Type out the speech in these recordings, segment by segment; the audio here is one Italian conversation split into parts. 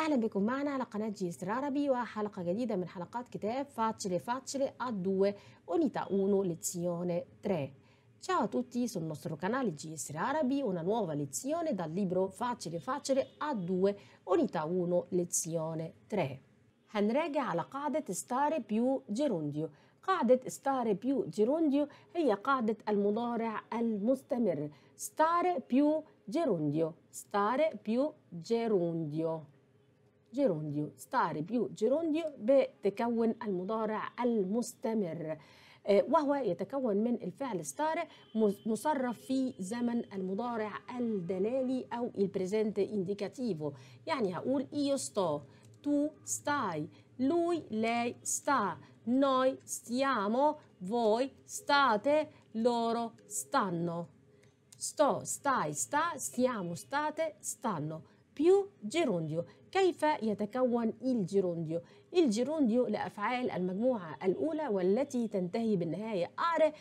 اهلا بكم معنا على قناه جيس العربي وحلقه جديده من حلقات كتاب Facile Facile a due unità 1 lezione 3 Ciao a tutti sul nostro canale GSR Arabi, una nuova lezione dal libro Facile Facile a 2 unità 1 lezione 3 Henrega alla Cadet stare più gerundio Cadet stare più gerundio e هي قاعدة المضارع المستمر stare più gerundio stare più gerundio جيرونديو استعرب جيرونديو بتكون المضارع المستمر وهو يتكون من الفعل ستار مصرف في زمن المضارع الدلالي أو البريزنت إنديكاتيفو يعني هقول إيو sto tu stai lui lei sta noi stiamo voi state loro stanno sto stai sta stiamo state stanno بيو جيرونديو كيف يتكون الجيرونديو الجيرونديو لأفعال المجموعة الأولى والتي تنتهي بالنهاية آر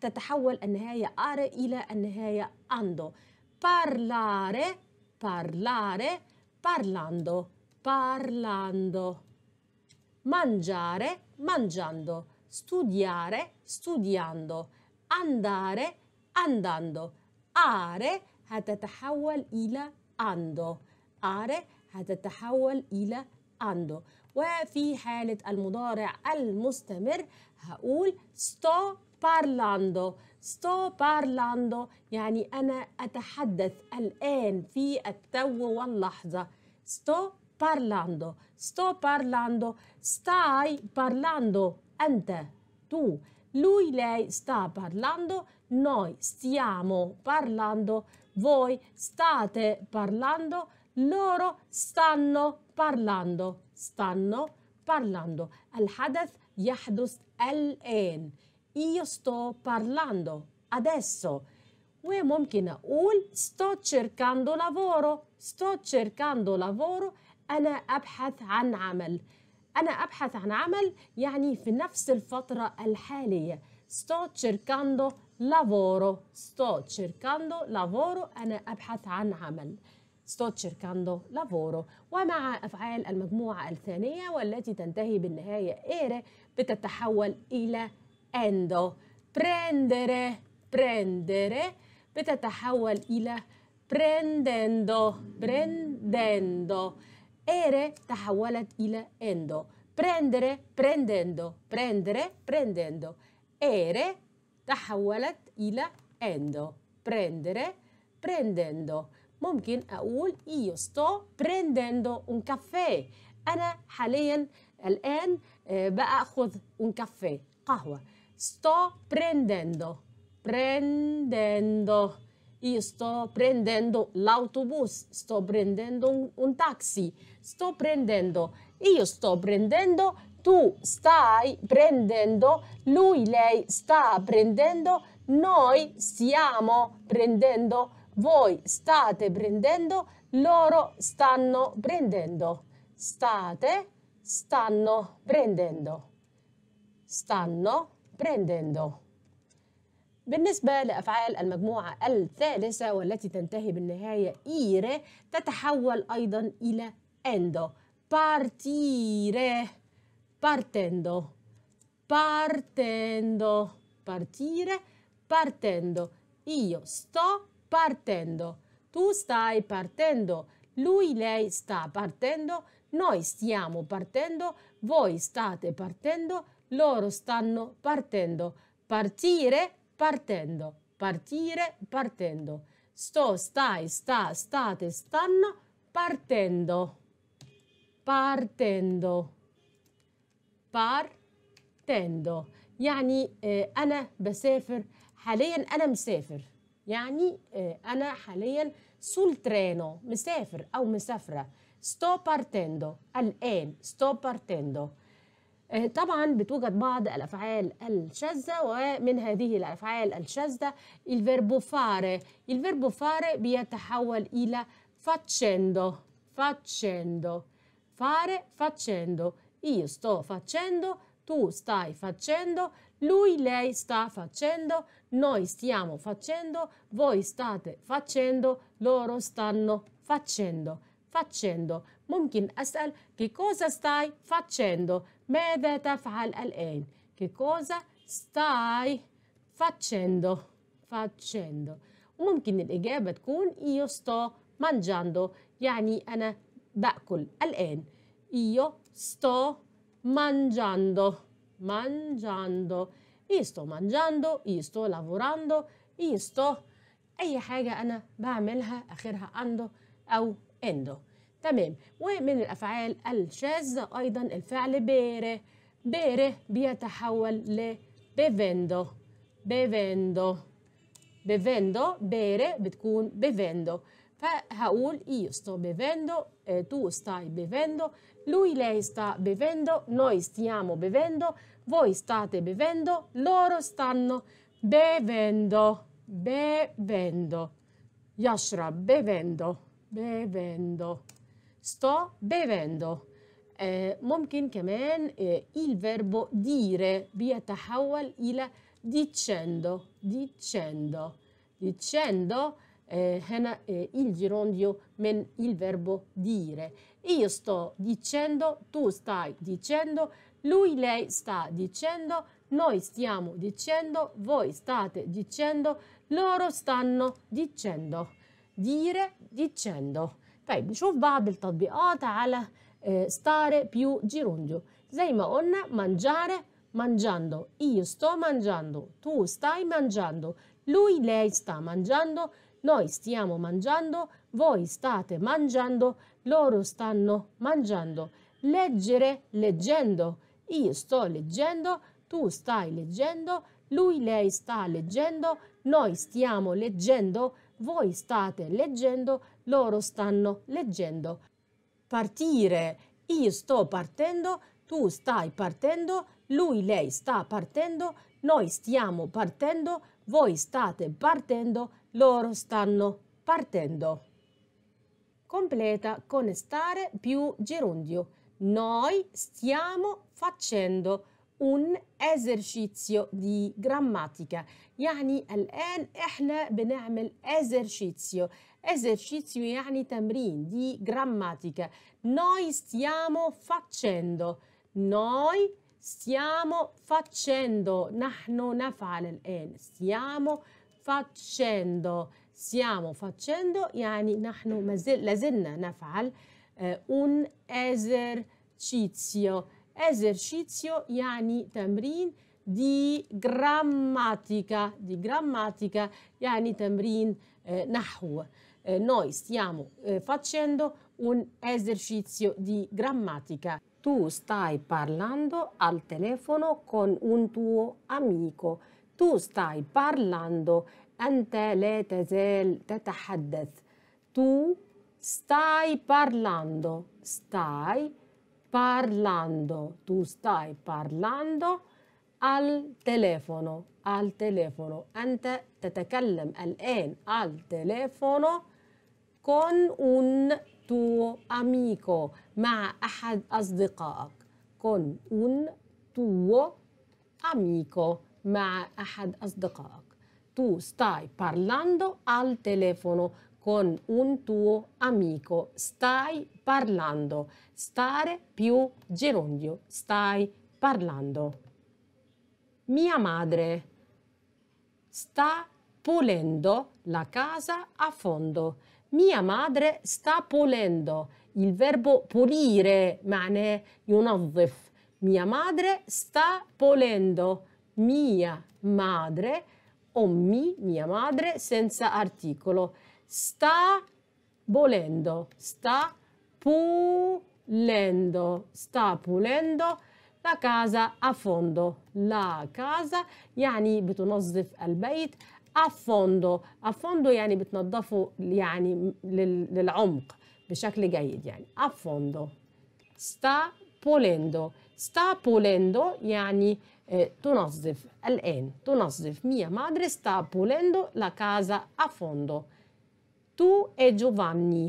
تتحول النهاية آر إلى النهاية أندو parlare parlare parlando parlando mangiare mangiando studiare studiando andare andando are هتتحول إلى أندو أري هتتحول إلى أندو وفي حالة المضارع المستمر هقول ستو بارلاندو ستو بارلاندو يعني أنا أتحدث الآن في التو واللحظة ستو بارلاندو ستو بارلاندو ستاي بارلاندو أنت تو لوي لاي ستا بارلاندو نوي ستيامو بارلاندو voi state parlando, loro stanno parlando, stanno parlando. الحدث يحدث الآن. Io sto parlando adesso. وممكن أقول sto cercando lavoro, sto cercando lavoro. أنا أبحث عن عمل. أنا أبحث عن عمل يعني في نفس الفترة الحالية. sto cercando lavoro sto cercando lavoro أنا أبحث عن عمل sto cercando lavoro ومع أفعال المجموعة الثانية والتي تنتهي بالنهاية ere بتتحول إلى endo prendere prendere بتتحول إلى prendendo prendendo ere تحولت إلى endo prendere prendendo prendere prendendo ere تحولت إلى endo prendere prendendo ممكن أقول io sto prendendo un caffè أنا حاليا الآن بأخذ un caffè قهوة sto prendendo prendendo io sto prendendo l'autobus sto prendendo un, un taxi sto prendendo io sto prendendo tu stai prendendo, lui, lei sta prendendo, noi stiamo prendendo, voi state prendendo, loro stanno prendendo, state, stanno prendendo, stanno prendendo. بالنسبة لأفعال المجموعة الثالثة والتي تنتهي بالنهاية إيره تتحول أيضا إلى أندو partire partendo, partendo, partire, partendo. Io sto partendo, tu stai partendo, lui, lei sta partendo, noi stiamo partendo, voi state partendo, loro stanno partendo. Partire, partendo, partire, partendo. Sto, stai, sta, state, stanno partendo. Partendo. partendo يعني آه, أنا بسافر حاليا أنا مسافر يعني آه, أنا حاليا سول ترينو مسافر أو مسافرة ستو بارتندو الآن ستو بارتندو آه, طبعا بتوجد بعض الافعال الشاذه ومن هذه الافعال الشاذه الفيربو فاره الفيربو fare بيتحول الى فاتشندو فاتشندو فاره فاتشندو io sto facendo, tu stai facendo, lui, lei sta facendo, noi stiamo facendo, voi state facendo, loro stanno facendo. facendo Mumkin أسأل che cosa stai facendo ماذا تفعل الآن che cosa stai facendo facendo وممكن الإجابة تكون io sto mangiando يعني أنا بأكل الآن io sto mangiando, mangiando io sto mangiando io sto lavorando io sto أي حاجة أنا بعملها آخرها ando أو endo تمام ومن الأفعال الشاذة أيضا الفعل bere بيره بيتحول ل bevendo bevendo bevendo bere بتكون bevendo فهقول io sto bevendo, eh, tu stai bevendo, lui lei sta bevendo, noi stiamo bevendo, voi state bevendo, loro stanno bevendo, bevendo. Yashra bevendo, bevendo. Sto bevendo. Momkin ممكن il verbo dire, dire بيتحول إلى dicendo dicendo dicendo eh, hena, eh, il girondio men il verbo dire. Io sto dicendo, tu stai dicendo, lui, lei sta dicendo, noi stiamo dicendo, voi state dicendo, loro stanno dicendo. Dire, dicendo. طيب نشوف بعض التطبيقات على stare più girondio. زي ما قلنا mangiare mangiando, io sto mangiando, tu stai mangiando, lui lei sta mangiando, noi stiamo mangiando, voi state mangiando, loro stanno mangiando. Leggere, leggendo. Io sto leggendo, tu stai leggendo, lui, lei sta leggendo, noi stiamo leggendo, voi state leggendo, loro stanno leggendo. Partire, io sto partendo, tu stai partendo, lui, lei sta partendo, noi stiamo partendo, voi state partendo, loro stanno partendo. Completa con stare più gerundio. Noi stiamo facendo un esercizio di grammatica يعني الآن إحنا بنعمل esercizio esercizio يعني تمرين di grammatica noi stiamo facendo noi stiamo facendo نحن نفعل الآن stiamo facendo stiamo facendo يعني نحن مازل لازلنا نفعل un esercizio esercizio يعني تمرين di grammatica di grammatica يعني تمرين نحو noi stiamo eh, facendo un esercizio di grammatica tu stai parlando al telefono con un tuo amico tu stai parlando, anta la tazal tatahaddath. Tu stai parlando, stai parlando, tu stai parlando al telefono, al telefono. Anta tatakallam al-an al telefono con un tuo amico, ma ahad asdiqaak, con un tuo amico. مع أحد أصدقائك tu stai parlando al telefono con un tuo amico stai parlando stare più gerondio stai parlando mia madre sta pulendo la casa a fondo mia madre sta pulendo il verbo pulire معناه ينظف mia madre sta pulendo mia madre o mi, mia madre, senza articolo. Sta volendo, sta pulendo, sta pulendo la casa a fondo. La casa يعني بتنظف البيت a fondo. A fondo يعني بتنظفه يعني للعمق بشكل جيد يعني a fondo. Sta pulendo. Sta pulendo يعني تنظف الآن تنظف mia madre sta pulendo la casa a fondo tu e Giovanni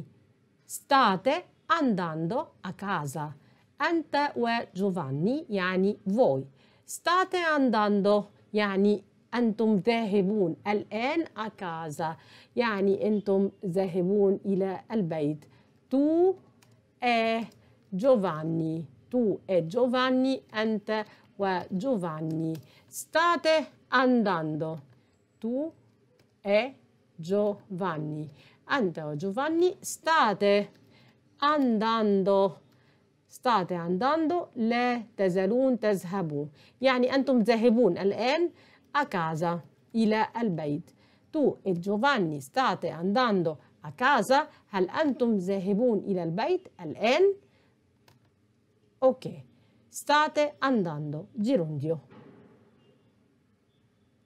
state andando a casa أنت وجوفاني يعني voi state andando يعني أنتم ذاهبون الآن a casa يعني أنتم ذاهبون إلى البيت tu e Giovanni tu e Giovanni أنت Giovanni. State andando. Tu e Giovanni. Ante o Giovanni state andando. State andando لا تزالون تذهبون. يعني أنتم ذاهبون الآن a casa إلى البيت. Tu e Giovanni state andando a casa. هل أنتم ذاهبون إلى البيت الآن؟ Okay. State andando, girondio.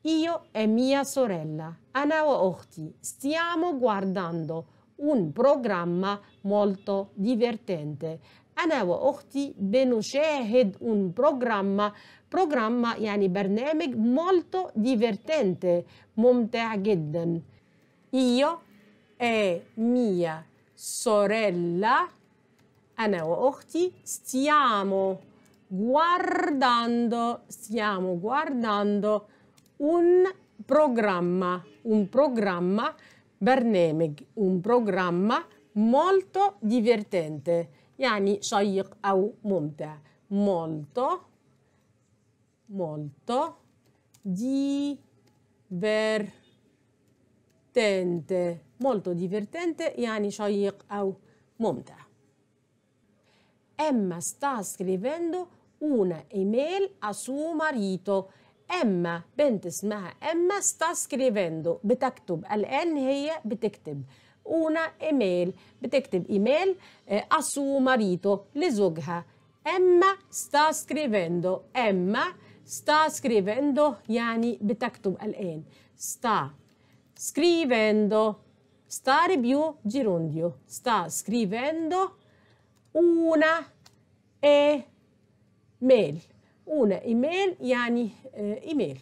Io e mia sorella, Anao Ohti, stiamo guardando un programma molto divertente. أنا وأختي بنشاهد un programma programma يعني برنامج molto divertente ممتع جدا io e mia sorella أنا وأختي stiamo guardando guardando, stiamo guardando un programma, un programma برنامج, un programma molto divertente. Yani شيق au ممتع. Molto, molto divertente. Molto divertente yani شيق au ممتع. Emma sta scrivendo un'email a suo marito أما بنت اسمها أما ستا سكريفندو بتكتب الآن هي بتكتب أونا إيميل بتكتب إيميل أسو ماريتو لزوجها أما ستا سكريفندو أما ستا سكريفندو يعني بتكتب الآن ستا سكريفندو ستا ريبيو جيرونديو ستا سكريفندو una e mail. una email يعني eh, email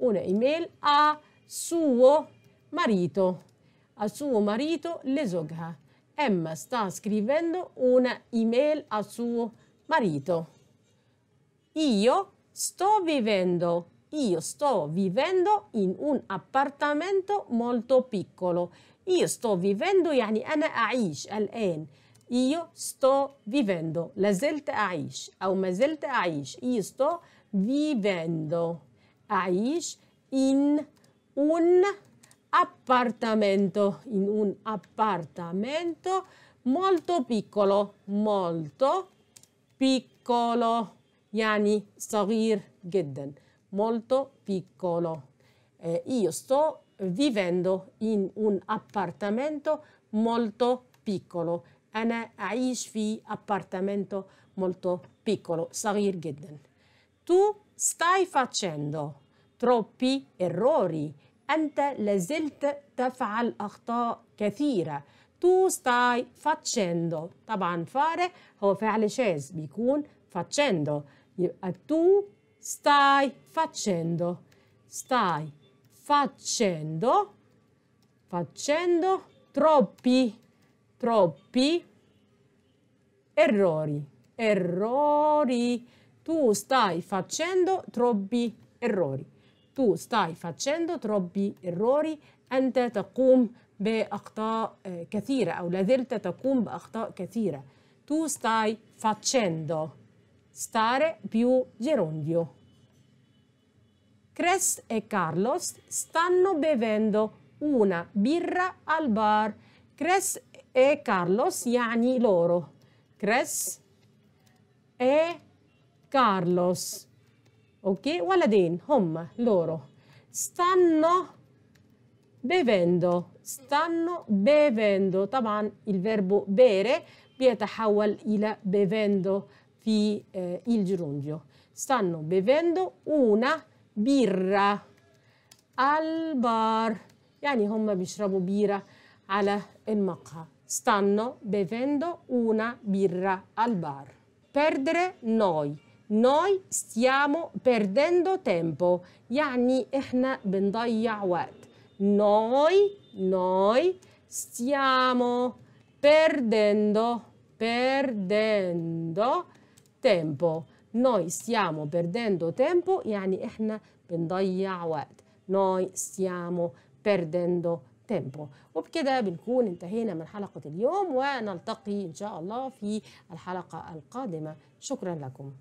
una email a suo marito a suo marito le لزوجها Emma sta scrivendo una email a suo marito io sto vivendo io sto vivendo in un appartamento molto piccolo io sto vivendo يعني أنا أعيش الآن io sto vivendo, la zelte aish, au ما زلت أعيش, io sto vivendo, aish in un appartamento, in un appartamento molto piccolo, molto piccolo, يعني صغير gedden, molto piccolo. Eh, io sto vivendo in un appartamento molto piccolo. أنا أعيش في appartamento molto piccolo صغير جدا tu stai facendo troppi errori أنت لازلت تفعل أخطاء كثيرة tu stai facendo طبعا fare هو فعل شاذ بيكون facendo يبقى tu stai facendo stai facendo facendo troppi troppi errori. Errori. Tu stai facendo troppi errori. Tu stai facendo troppi errori. أنت تقوم بأخطاء كثيرة أو لازلت تقوم بأخطاء كثيرة. Tu stai facendo. Stare più gerondio. Cres e Carlos stanno bevendo una birra al bar. Chris e Carlos, yani loro. Cres e Carlos. Ok? Waladin, hum, loro. Stanno bevendo. Stanno bevendo. طبعا il verbo bere بيتحول إلى bevendo fi eh, il girungio. Stanno bevendo una birra al bar. يعني هم birra بيرة على المقهى stanno bevendo una birra al bar. Perdere noi. Noi stiamo perdendo tempo. يعني احنا بنضيع وقت. Noi, noi stiamo perdendo, perdendo tempo. Noi stiamo perdendo tempo, يعني احنا بنضيع وقت. Noi stiamo perdendo tempo. تيمبو وبكده بنكون انتهينا من حلقة اليوم ونلتقي إن شاء الله في الحلقة القادمة شكرا لكم